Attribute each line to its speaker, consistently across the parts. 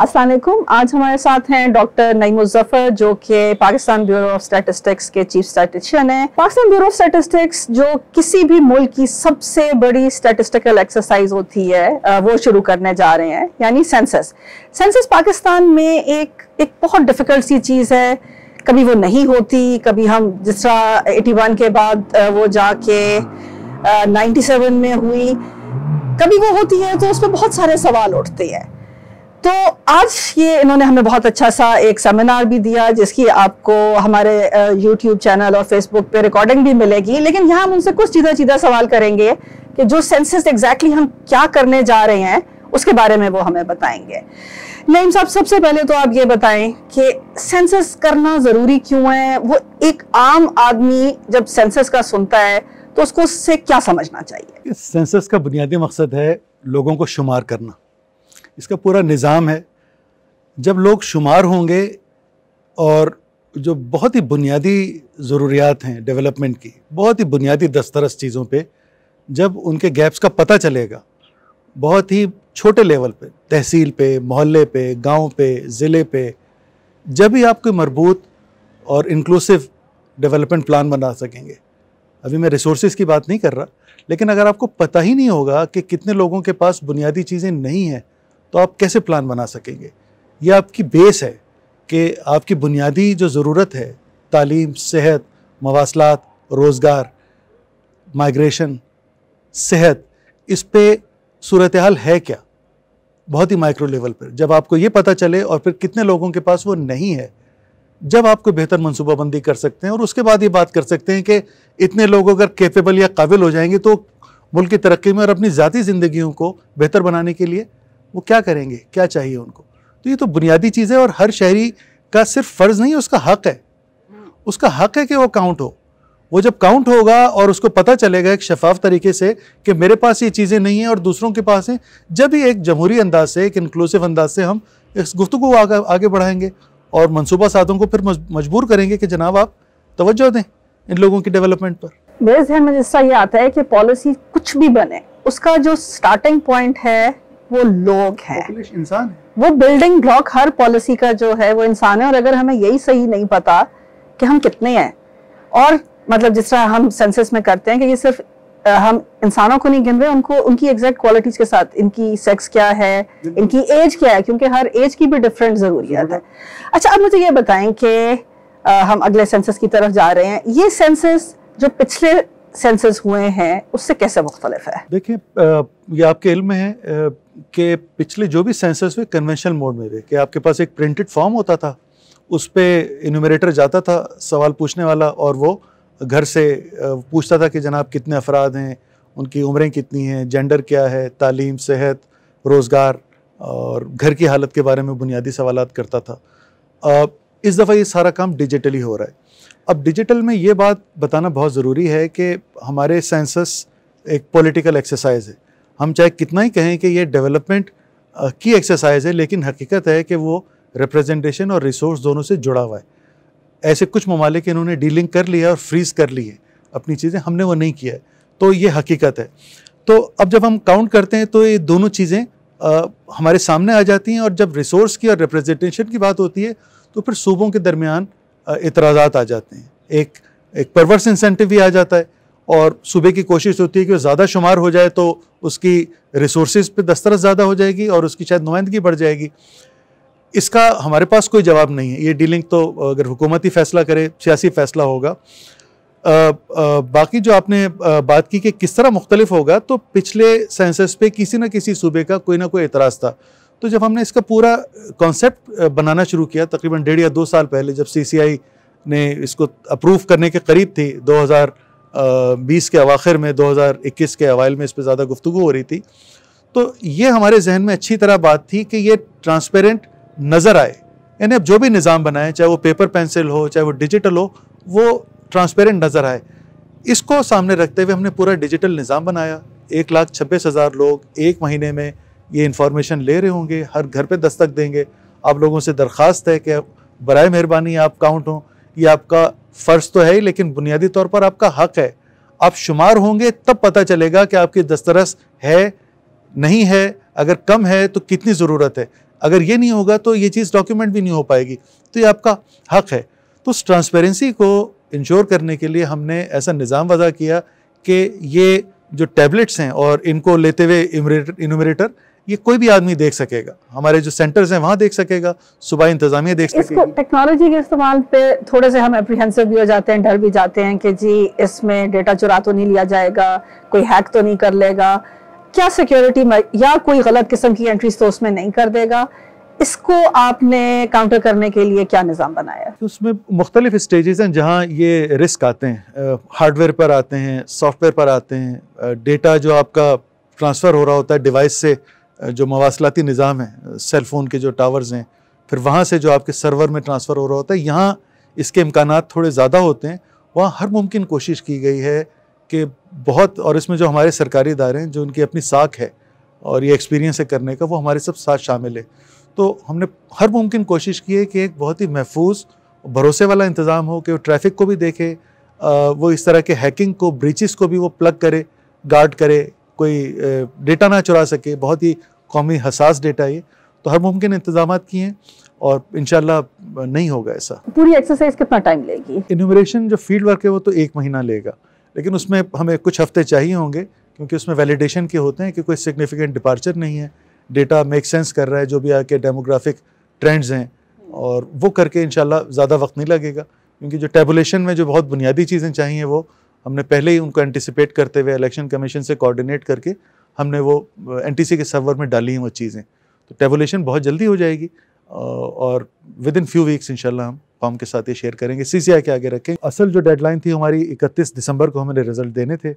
Speaker 1: असलम आज हमारे साथ हैं डॉक्टर नईम मुजफ्फर जो कि पाकिस्तान ब्यूरो ऑफ स्टैटिस्टिक्स के चीफ स्टैटिस्टिशियन हैं पाकिस्तान ब्यूरो ऑफ स्टैटिस्टिक्स जो किसी भी मुल्क की सबसे बड़ी स्टैटिस्टिकल एक्सरसाइज होती है वो शुरू करने जा रहे हैं यानी सेंसस सेंसस पाकिस्तान में एक एक बहुत डिफ़िकल्ट सी चीज़ है कभी वो नहीं होती कभी हम जिस तरह एटी वन के बाद वो जाके नाइन्टी सेवन में हुई कभी वो होती है तो उस पर बहुत सारे सवाल उठते हैं तो आज ये इन्होंने हमें बहुत अच्छा सा एक सेमिनार भी दिया जिसकी आपको हमारे यूट्यूब चैनल और फेसबुक पे रिकॉर्डिंग भी मिलेगी लेकिन यहाँ हम उनसे कुछ सीधा सीधा सवाल करेंगे कि जो सेंसेस एग्जैक्टली exactly हम क्या करने जा रहे हैं उसके बारे में वो हमें बताएंगे नईम साहब सबसे पहले तो आप ये बताएं कि सेंसस करना ज़रूरी क्यों है वो एक आम आदमी जब सेंसस का सुनता है तो उसको उससे क्या समझना चाहिए
Speaker 2: सेंसस का बुनियादी मकसद है लोगों को शुमार करना इसका पूरा निज़ाम है जब लोग शुमार होंगे और जो बहुत ही बुनियादी ज़रूरियात हैं डेवलपमेंट की बहुत ही बुनियादी दस्तरस चीज़ों पे जब उनके गैप्स का पता चलेगा बहुत ही छोटे लेवल पे तहसील पे मोहल्ले पे गांव पे ज़िले पे जब भी आप कोई मरबूत और इंक्लूसिव डेवलपमेंट प्लान बना सकेंगे अभी मैं रिसोर्सेज की बात नहीं कर रहा लेकिन अगर आपको पता ही नहीं होगा कि कितने लोगों के पास बुनियादी चीज़ें नहीं हैं तो आप कैसे प्लान बना सकेंगे ये आपकी बेस है कि आपकी बुनियादी जो ज़रूरत है तालीम सेहत मवासलात रोज़गार माइग्रेशन सेहत इस पर सूरत हाल है क्या बहुत ही माइक्रो लेवल पर जब आपको ये पता चले और फिर कितने लोगों के पास वो नहीं है जब आपको बेहतर मनसूबाबंदी कर सकते हैं और उसके बाद ये बात कर सकते हैं कि इतने लोग अगर कैपेबल या काबिल हो जाएंगे तो मुल्क की तरक्की में और अपनी ज़ाती ज़िंदगियों को बेहतर बनाने के लिए वो क्या करेंगे क्या चाहिए उनको तो ये तो बुनियादी चीज़ है और हर शहरी का सिर्फ फ़र्ज़ नहीं है उसका हक है उसका हक है कि वो काउंट हो वो जब काउंट होगा और उसको पता चलेगा एक शफाफ तरीके से कि मेरे पास ये चीज़ें नहीं हैं और दूसरों के पास हैं जब ही एक जमहूरी अंदाज से एक इंक्लूसिव अंदाज से हम इस गुफ्तु को आगे आगे बढ़ाएंगे और मनसूबा साधों को फिर मजबूर करेंगे कि जनाब आप तोज्जो दें इन लोगों की डेवलपमेंट पर
Speaker 1: मेरे जहन में जिसका ये आता है कि पॉलिसी कुछ भी बने उसका जो स्टार्टिंग पॉइंट है वो लोग हैं इंसान है वो बिल्डिंग ब्लॉक हर पॉलिसी का जो है वो इंसान है और अगर हमें यही सही नहीं पता कि हम कितने हैं और मतलब जिस तरह हम सेंसस में करते हैं कि ये सिर्फ हम इंसानों को नहीं गिन रहे उनको उनकी एग्जैक्ट क्वालिटीज के साथ इनकी सेक्स क्या है इनकी एज क्या है क्योंकि हर एज की भी डिफरेंट जरूरियात है अच्छा अब मुझे ये बताएं कि हम अगले सेंसस की तरफ जा रहे हैं ये सेंसस जो पिछले सेंसेस हुए हैं उससे कैसे मुख्तलिफ है
Speaker 2: देखिए ये आपके इल्म में है कि पिछले जो भी सेंसस हुए कन्वेंशनल मोड में हुए कि आपके पास एक प्रिंटेड फॉर्म होता था उस पर इनोमरेटर जाता था सवाल पूछने वाला और वो घर से पूछता था कि जनाब कितने अफराद हैं उनकी उम्रें कितनी हैं जेंडर क्या है तालीम सेहत रोज़गार और घर की हालत के बारे में बुनियादी सवाल करता था इस दफ़ा ये सारा काम डिजिटली हो रहा है अब डिजिटल में ये बात बताना बहुत ज़रूरी है कि हमारे सेंसस एक पॉलिटिकल एक्सरसाइज है हम चाहे कितना ही कहें कि ये डेवलपमेंट की एक्सरसाइज है लेकिन हकीकत है कि वो रिप्रेजेंटेशन और रिसोर्स दोनों से जुड़ा हुआ है ऐसे कुछ ममालिक इन्होंने डीलिंग कर लिया और फ्रीज कर लिए अपनी चीज़ें हमने वो नहीं किया है तो ये हकीकत है तो अब जब हम काउंट करते हैं तो ये दोनों चीज़ें हमारे सामने आ जाती हैं और जब रिसोर्स की और रिप्रेजेंटेशन की बात होती है तो फिर सूबों के दरमियान इतराज़ात आ जाते हैं एक एक परवर्स इंसेंटिव भी आ जाता है और सूबे की कोशिश होती है कि ज़्यादा शुमार हो जाए तो उसकी रिसोर्स पर दस्तरस ज़्यादा हो जाएगी और उसकी शायद नुमाइंदगी बढ़ जाएगी इसका हमारे पास कोई जवाब नहीं है ये डीलिंग तो अगर हुकूमती फैसला करे सियासी फैसला होगा आ, आ, बाकी जो आपने बात की कि किस तरह मुख्तलिफ होगा तो पिछले सेंसस पे किसी न किसी सूबे का कोई ना कोई एतराज़ था तो जब हमने इसका पूरा कॉन्सेप्ट बनाना शुरू किया तकरीबन डेढ़ या दो साल पहले जब आई ने इसको अप्रूव करने के करीब थी 2020 के अवाखिर में 2021 के अवाइल में इस पर ज़्यादा गुफ्तु हो रही थी तो ये हमारे जहन में अच्छी तरह बात थी कि ये ट्रांसपेरेंट नज़र आए यानी अब जो भी निज़ाम बनाए चाहे वो पेपर पेंसिल हो चाहे वो डिजिटल हो वो ट्रांसपेरेंट नज़र आए इसको सामने रखते हुए हमने पूरा डिजिटल निज़ाम बनाया एक लाख छब्बीस हज़ार लोग एक महीने में ये इन्फॉर्मेशन ले रहे होंगे हर घर पे दस्तक देंगे आप लोगों से दरख्वास्त है कि बर मेहरबानी आप काउंट हों ये आपका फ़र्ज़ तो है ही लेकिन बुनियादी तौर पर आपका हक है आप शुमार होंगे तब पता चलेगा कि आपकी दस्तरस है नहीं है अगर कम है तो कितनी ज़रूरत है अगर ये नहीं होगा तो ये चीज़ डॉक्यूमेंट भी नहीं हो पाएगी तो ये आपका हक है तो उस ट्रांसपेरेंसी को इंश्योर करने के लिए हमने ऐसा निज़ाम वज़ा किया कि ये जो टैबलेट्स हैं और इनको लेते हुए इनोमरेटर ये कोई भी आदमी देख सकेगा हमारे जो सेंटर्स हैं वहाँ देख सकेगा सुबह इंतजामिया देख सकेगा
Speaker 1: टेक्नोलॉजी के इस्तेमाल पे थोड़े से हम एप्रीहेंसिव भी हो जाते हैं डर भी जाते हैं कि जी इसमें डेटा चुरा तो नहीं लिया जाएगा कोई हैक तो नहीं कर लेगा क्या सिक्योरिटी या कोई गलत किस्म की एंट्रीज तो उसमें नहीं कर देगा इसको आपने काउंटर करने के लिए क्या निज़ाम बनाया है
Speaker 2: उसमें मुख्तलिफ स्टेजेस हैं जहाँ ये रिस्क आते हैं हार्डवेयर पर आते हैं सॉफ्टवेयर पर आते हैं डेटा जो आपका ट्रांसफ़र हो रहा होता है डिवाइस से जो मवासलाती निज़ाम है सेल फ़ोन के जो टावर्स हैं फिर वहाँ से जो आपके सर्वर में ट्रांसफ़र हो रहा होता है यहाँ इसके इम्कान थोड़े ज़्यादा होते हैं वहाँ हर मुमकिन कोशिश की गई है कि बहुत और इसमें जो हमारे सरकारी इदारे हैं जो उनकी अपनी साख है और ये एक्सपीरियंस है करने का वो हमारे सब साथ शामिल है तो हमने हर मुमकिन कोशिश की है कि एक बहुत ही महफूज भरोसे वाला इंतज़ाम हो कि वो ट्रैफिक को भी देखे वो इस तरह के हैकिंग को ब्रीचेस को भी वो प्लग करे गार्ड करे कोई डेटा ना चुरा सके बहुत ही कौमी हसास डेटा ये तो हर मुमकिन इंतजाम किए हैं और इन नहीं होगा ऐसा
Speaker 1: पूरी एक्सरसाइज कितना टाइम लेगी
Speaker 2: इन्यूमरेशन जो फील्ड वर्क है वो तो एक महीना लेगा लेकिन उसमें हमें कुछ हफ्ते चाहिए होंगे क्योंकि उसमें वैलिडेशन के होते हैं कि कोई सिग्निफिकेंट डिपार्चर नहीं है डेटा मेक सेंस कर रहा है जो भी आके डेमोग्राफिक ट्रेंड्स हैं और वो करके इन ज़्यादा वक्त नहीं लगेगा क्योंकि जो टेबुलेशन में जो बहुत बुनियादी चीज़ें चाहिए वो हमने पहले ही उनको एंटिसिपेट करते हुए इलेक्शन कमीशन से कोऑर्डिनेट करके हमने वो एन के सर्वर में डाली हैं वो चीज़ें तो टेबुलेशन बहुत जल्दी हो जाएगी और विद इन फ्यू वीक्स इनशाला हम फॉर्म के साथ ये शेयर करेंगे सी के आगे रखें असल जो डेडलाइन थी हमारी इकतीस दिसंबर को हमें रिजल्ट देने थे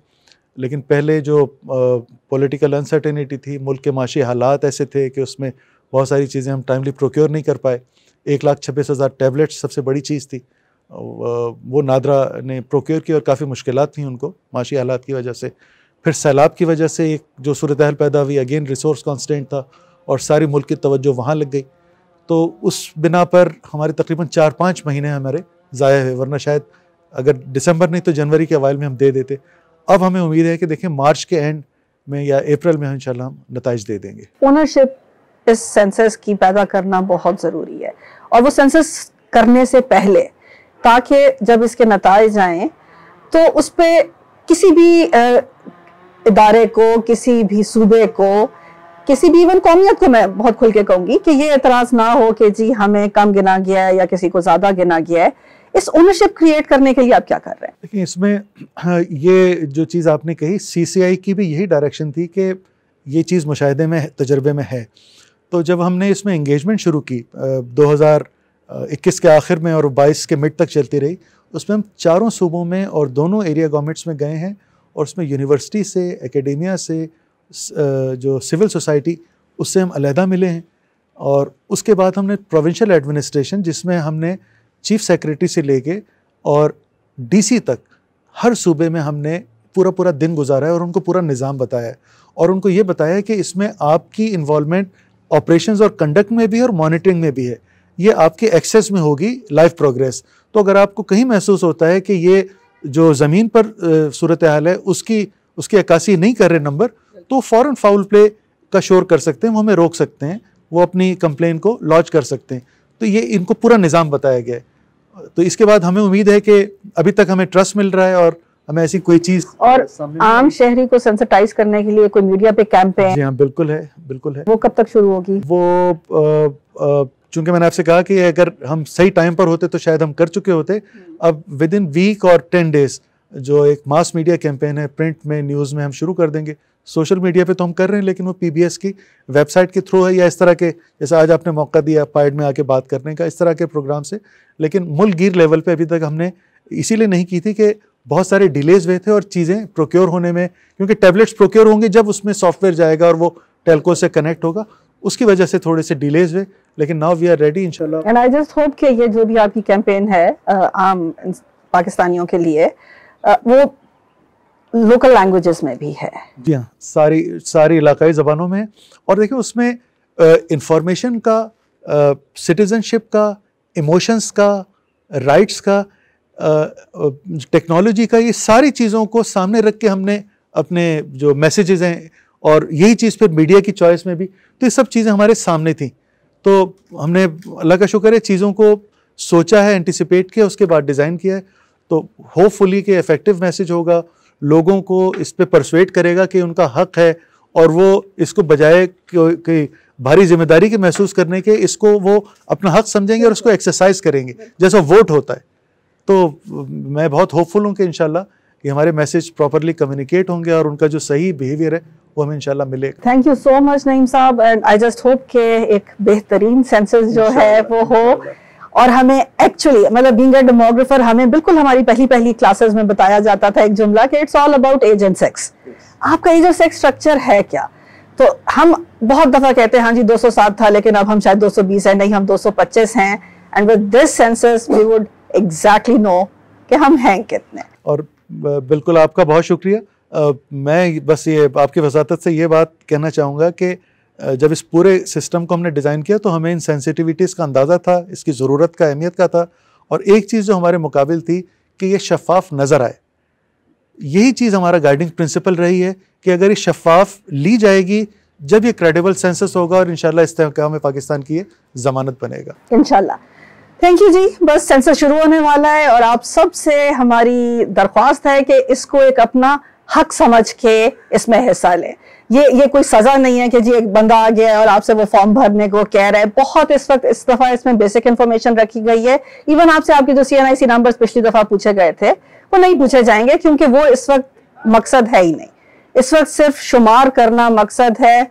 Speaker 2: लेकिन पहले जो पॉलिटिकल अनसर्टेनिटी थी मुल्क के माशी हालात ऐसे थे कि उसमें बहुत सारी चीज़ें हम टाइमली प्रोक्योर नहीं कर पाए एक लाख छब्बीस हज़ार टैबलेट्स सबसे बड़ी चीज़ थी वो नादरा ने प्रोक्योर की और काफ़ी मुश्किल थी उनको माशी हालात की वजह से फिर सैलाब की वजह से एक जो सूरत हाल पैदा हुई अगेन रिसोर्स कॉन्सटेंट था और सारी मुल्क की तवज्जो वहाँ लग गई तो उस बिना पर हमारे तकरीबन चार पाँच महीने हमारे ज़ाया हुए वरना शायद अगर दिसंबर नहीं तो जनवरी के अवैल में हम दे देते अब हमें उम्मीद है कि देखें मार्च के एंड में या अप्रैल में इंशाल्लाह हम नतज दे देंगे
Speaker 1: ओनरशिप इस सेंसस की पैदा करना बहुत ज़रूरी है और वो सेंसस करने से पहले ताकि जब इसके नतज आएँ तो उस पर किसी भी इदारे को किसी भी सूबे को किसी भी इवन कौमियत को मैं बहुत खुल के कहूंगी कि ये एतराज ना हो कि जी हमें कम गिना गया है या किसी को ज्यादा गिना गया है इस ओनरशिप क्रिएट करने के लिए आप क्या कर रहे हैं
Speaker 2: देखिए इसमें हाँ, ये जो चीज़ आपने कही सी सी आई की भी यही डायरेक्शन थी कि ये चीज़ मुशाहे में तजर्बे में है तो जब हमने इसमें इंगेजमेंट शुरू की दो हज़ार इक्कीस के आखिर में और बाईस के मिड तक चलती रही उसमें हम चारों सूबों में और दोनों एरिया गवर्नमेंट्स में गए हैं और उसमें यूनिवर्सिटी से एकेडमिया से जो सिविल सोसाइटी उससे हम अलहदा मिले हैं और उसके बाद हमने प्रोविंशियल एडमिनिस्ट्रेशन जिसमें हमने चीफ सेक्रेटरी से लेके और डीसी तक हर सूबे में हमने पूरा पूरा दिन गुजारा है और उनको पूरा निज़ाम बताया है और उनको ये बताया कि इसमें आपकी इन्वॉलमेंट ऑपरेशंस और कंडक्ट में भी है और मॉनिटरिंग में भी है ये आपके एक्सेस में होगी लाइफ प्रोग्रेस तो अगर आपको कहीं महसूस होता है कि ये जो ज़मीन पर सूरत हाल है उसकी उसकी अक्सी नहीं कर रहे नंबर तो फ़ौर फाउल प्ले का शोर कर सकते हैं वो हमें रोक सकते हैं वो अपनी कंप्लेन को लॉन्च कर सकते हैं तो ये इनको पूरा निज़ाम बताया गया है तो इसके बाद हमें उम्मीद है कि अभी तक हमें ट्रस्ट मिल रहा है और हमें ऐसी कोई चीज
Speaker 1: और आम शहरी को सेंसिटाइज करने के लिए कोई मीडिया पे कैंपेन जी
Speaker 2: हाँ बिल्कुल है बिल्कुल है वो कब तक शुरू होगी वो आ, आ, चूंकि मैंने आपसे कहा कि अगर हम सही टाइम पर होते तो शायद हम कर चुके होते अब विद इन वीक और टेन डेज जो एक मास मीडिया कैंपेन है प्रिंट में न्यूज़ में हम शुरू कर देंगे सोशल मीडिया पे तो हम कर रहे हैं लेकिन वो पीबीएस की वेबसाइट के थ्रू है या इस तरह के जैसे आज आपने मौका दिया पाइड में आके बात करने का इस तरह के प्रोग्राम से लेकिन गिर लेवल पे अभी तक हमने इसीलिए नहीं की थी कि बहुत सारे डिलेज हुए थे और चीज़ें प्रोक्योर होने में क्योंकि टैबलेट्स प्रोक्योर होंगे जब उसमें सॉफ्टवेयर जाएगा और वो टेलको से कनेक्ट होगा उसकी वजह से थोड़े से डिलेज हुए लेकिन नाउ वी आर रेडी इंशाल्लाह एंड आई जस्ट होप कि ये जो भी आपकी
Speaker 1: कैंपेन है आम पाकिस्तानियों के लिए वो लोकल लैंग्वेजेस में भी है
Speaker 2: जी हाँ सारी सारी इलाकई ज़बानों में और देखिए उसमें इंफॉर्मेशन का सिटीजनशिप का इमोशंस का राइट्स का टेक्नोलॉजी का ये सारी चीज़ों को सामने रख के हमने अपने जो मैसेजेस हैं और यही चीज़ फिर मीडिया की चॉइस में भी तो ये सब चीज़ें हमारे सामने थी तो हमने अल्लाह का शुक्र है चीज़ों को सोचा है एंटिसिपेट किया उसके बाद डिज़ाइन किया है तो होपफुली के इफ़ेक्टिव मैसेज होगा लोगों को इस पर परसुएट करेगा कि उनका हक है और वो इसको बजाय कोई भारी जिम्मेदारी के महसूस करने के इसको वो अपना हक समझेंगे और उसको एक्सरसाइज करेंगे जैसा वोट होता है तो मैं बहुत होपफुल हूँ कि इन कि हमारे मैसेज प्रॉपरली कम्युनिकेट होंगे और उनका जो सही बिहेवियर है वो हमें इंशाल्लाह मिलेगा
Speaker 1: thank you so much Naeem साहब एंड आई जस्ट होप के एक बेहतरीन सेंसस जो है वो हो और हमें एक्चुअली मतलब बीइंग अ डेमोग्राफर हमें बिल्कुल हमारी पहली पहली क्लासेस में बताया जाता था एक जुमला कि it's all about age and sex आपका एज और सेक्स स्ट्रक्चर है क्या तो हम बहुत दफा कहते हैं हाँ जी 207 था लेकिन अब हम शायद 220 है नहीं हम 225 हैं and with this census we would exactly know कि हम हैं कितने
Speaker 2: और बिल्कुल आपका बहुत शुक्रिया मैं बस ये आपकी वजात से ये बात कहना चाहूँगा कि जब इस पूरे सिस्टम को हमने डिज़ाइन किया तो हमें इन सेंसिटिविटीज़ का अंदाज़ा था इसकी ज़रूरत का अहमियत का था और एक चीज़ जो हमारे मुकाबिल थी कि ये शफाफ नज़र आए यही चीज़ हमारा गाइडिंग प्रिंसिपल रही है कि अगर ये शफाफ ली जाएगी जब ये क्रेडिबल सेंसस होगा और इन इस में पाकिस्तान की ये ज़मानत बनेगा
Speaker 1: इन थैंक यू जी बस सेंसर शुरू होने वाला है और आप सब से हमारी दरख्वास्त है कि इसको एक अपना हक समझ के इसमें हिस्सा लें ये ये कोई सजा नहीं है कि जी एक बंदा आ गया है और आपसे वो फॉर्म भरने को कह रहा है बहुत इस वक्त इस दफा इसमें बेसिक इन्फॉर्मेशन रखी गई है इवन आपसे आपके जो सी नंबर्स पिछली दफा पूछे गए थे वो नहीं पूछे जाएंगे क्योंकि वो इस वक्त मकसद है ही नहीं इस वक्त सिर्फ शुमार करना मकसद है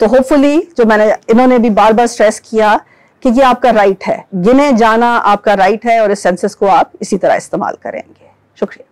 Speaker 1: तो होपफुली जो मैंने इन्होंने भी बार बार स्ट्रेस किया कि ये आपका राइट है गिने जाना आपका राइट है और इस सेंसस को आप इसी तरह इस्तेमाल करेंगे शुक्रिया